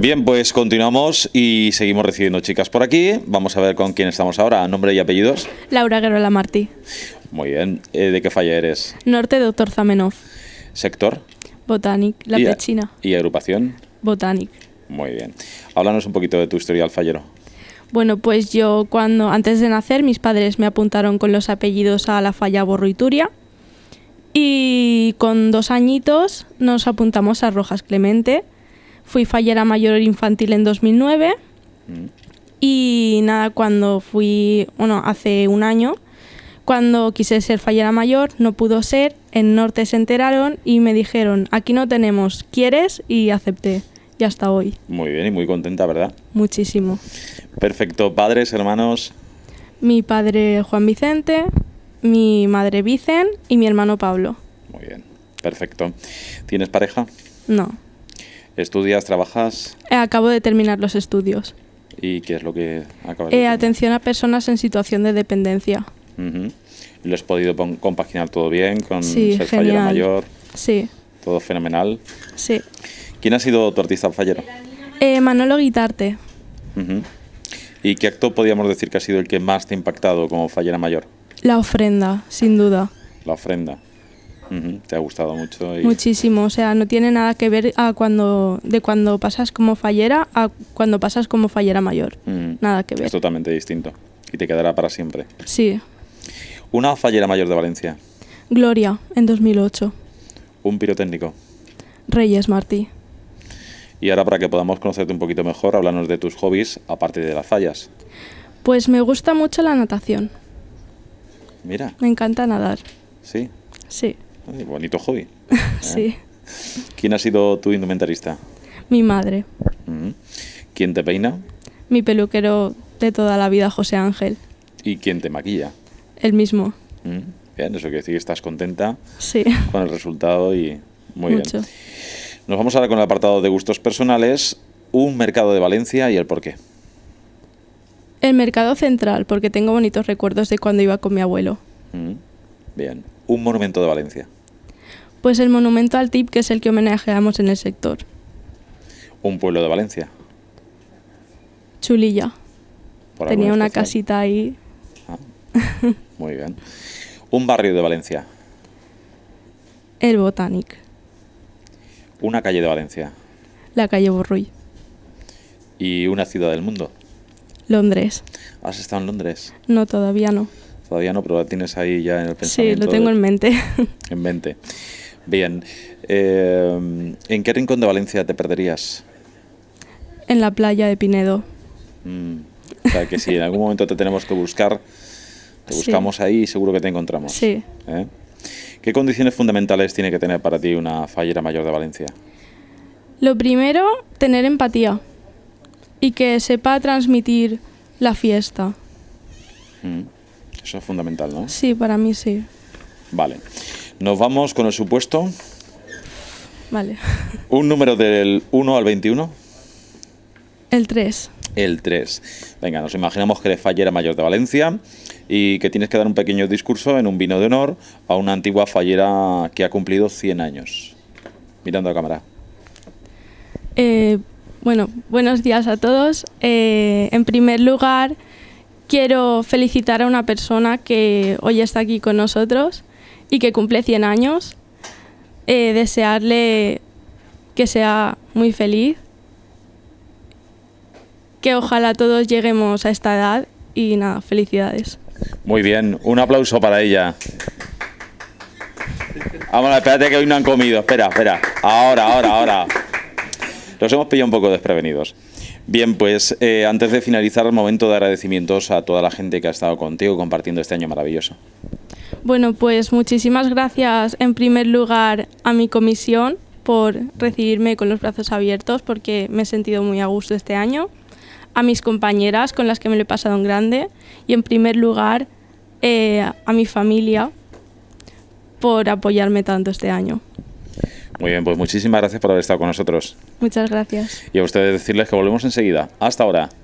Bien, pues continuamos y seguimos recibiendo chicas por aquí. Vamos a ver con quién estamos ahora. Nombre y apellidos. Laura Guerrero Lamartí. Muy bien. Eh, ¿De qué falla eres? Norte, doctor Zamenov. ¿Sector? Botánic, La de China. ¿Y agrupación? Botánic. Muy bien. Háblanos un poquito de tu historial fallero. Bueno, pues yo cuando antes de nacer mis padres me apuntaron con los apellidos a la falla Borroituria y con dos añitos nos apuntamos a Rojas Clemente Fui fallera mayor infantil en 2009 mm. y nada, cuando fui, bueno, hace un año, cuando quise ser fallera mayor, no pudo ser, en Norte se enteraron y me dijeron, aquí no tenemos, ¿quieres? Y acepté. Y hasta hoy. Muy bien y muy contenta, ¿verdad? Muchísimo. Perfecto. ¿Padres, hermanos? Mi padre Juan Vicente, mi madre Vicen y mi hermano Pablo. Muy bien, perfecto. ¿Tienes pareja? No. ¿Estudias, trabajas? Eh, acabo de terminar los estudios. ¿Y qué es lo que acabas de eh, Atención a personas en situación de dependencia. ¿Lo has podido compaginar todo bien con sí, fallera mayor? Sí. ¿Todo fenomenal? Sí. ¿Quién ha sido tu artista fallero? Eh, Manolo Guitarte. ¿Y qué acto podríamos decir que ha sido el que más te ha impactado como fallera mayor? La ofrenda, sin duda. La ofrenda. Te ha gustado mucho. Muchísimo, o sea, no tiene nada que ver a cuando, de cuando pasas como fallera a cuando pasas como fallera mayor. Nada que ver. Es totalmente distinto y te quedará para siempre. Sí. Una fallera mayor de Valencia. Gloria, en 2008. Un pirotécnico. Reyes Martí. Y ahora para que podamos conocerte un poquito mejor, háblanos de tus hobbies, aparte de las fallas. Pues me gusta mucho la natación. Mira. Me encanta nadar. Sí. Sí. Bonito hobby. sí. ¿eh? ¿Quién ha sido tu indumentarista? Mi madre. Mm. ¿Quién te peina? Mi peluquero de toda la vida, José Ángel. ¿Y quién te maquilla? El mismo. Mm. Bien, eso quiere decir que estás contenta con el resultado y muy bien. Nos vamos ahora con el apartado de gustos personales, un mercado de Valencia y el por qué. El mercado central, porque tengo bonitos recuerdos de cuando iba con mi abuelo. Mm. Bien un monumento de Valencia? Pues el monumento al TIP, que es el que homenajeamos en el sector. ¿Un pueblo de Valencia? Chulilla. Tenía una casita ahí. Ah, muy bien. ¿Un barrio de Valencia? El Botanic. ¿Una calle de Valencia? La calle Borruy. ¿Y una ciudad del mundo? Londres. ¿Has estado en Londres? No, todavía no. Todavía no, pero la tienes ahí ya en el pensamiento. Sí, lo tengo en mente. En mente. Bien. Eh, ¿En qué rincón de Valencia te perderías? En la playa de Pinedo. Mm, o sea que si en algún momento te tenemos que buscar, te buscamos ahí y seguro que te encontramos. Sí. ¿eh? ¿Qué condiciones fundamentales tiene que tener para ti una fallera mayor de Valencia? Lo primero, tener empatía y que sepa transmitir la fiesta. Mm. Eso es fundamental, ¿no? Sí, para mí sí. Vale. Nos vamos con el supuesto. Vale. ¿Un número del 1 al 21? El 3. El 3. Venga, nos imaginamos que eres fallera mayor de Valencia y que tienes que dar un pequeño discurso en un vino de honor a una antigua fallera que ha cumplido 100 años. Mirando a cámara. Eh, bueno, buenos días a todos. Eh, en primer lugar, quiero felicitar a una persona que hoy está aquí con nosotros y que cumple 100 años, eh, desearle que sea muy feliz, que ojalá todos lleguemos a esta edad y nada, felicidades. Muy bien, un aplauso para ella. Vamos, espérate que hoy no han comido. Espera, espera. Ahora, ahora, ahora. Los hemos pillado un poco desprevenidos. Bien, pues eh, antes de finalizar, momento de agradecimientos a toda la gente que ha estado contigo compartiendo este año maravilloso. Bueno, pues muchísimas gracias en primer lugar a mi comisión por recibirme con los brazos abiertos porque me he sentido muy a gusto este año, a mis compañeras con las que me lo he pasado en grande y en primer lugar eh, a mi familia por apoyarme tanto este año. Muy bien, pues muchísimas gracias por haber estado con nosotros. Muchas gracias. Y a ustedes decirles que volvemos enseguida. Hasta ahora.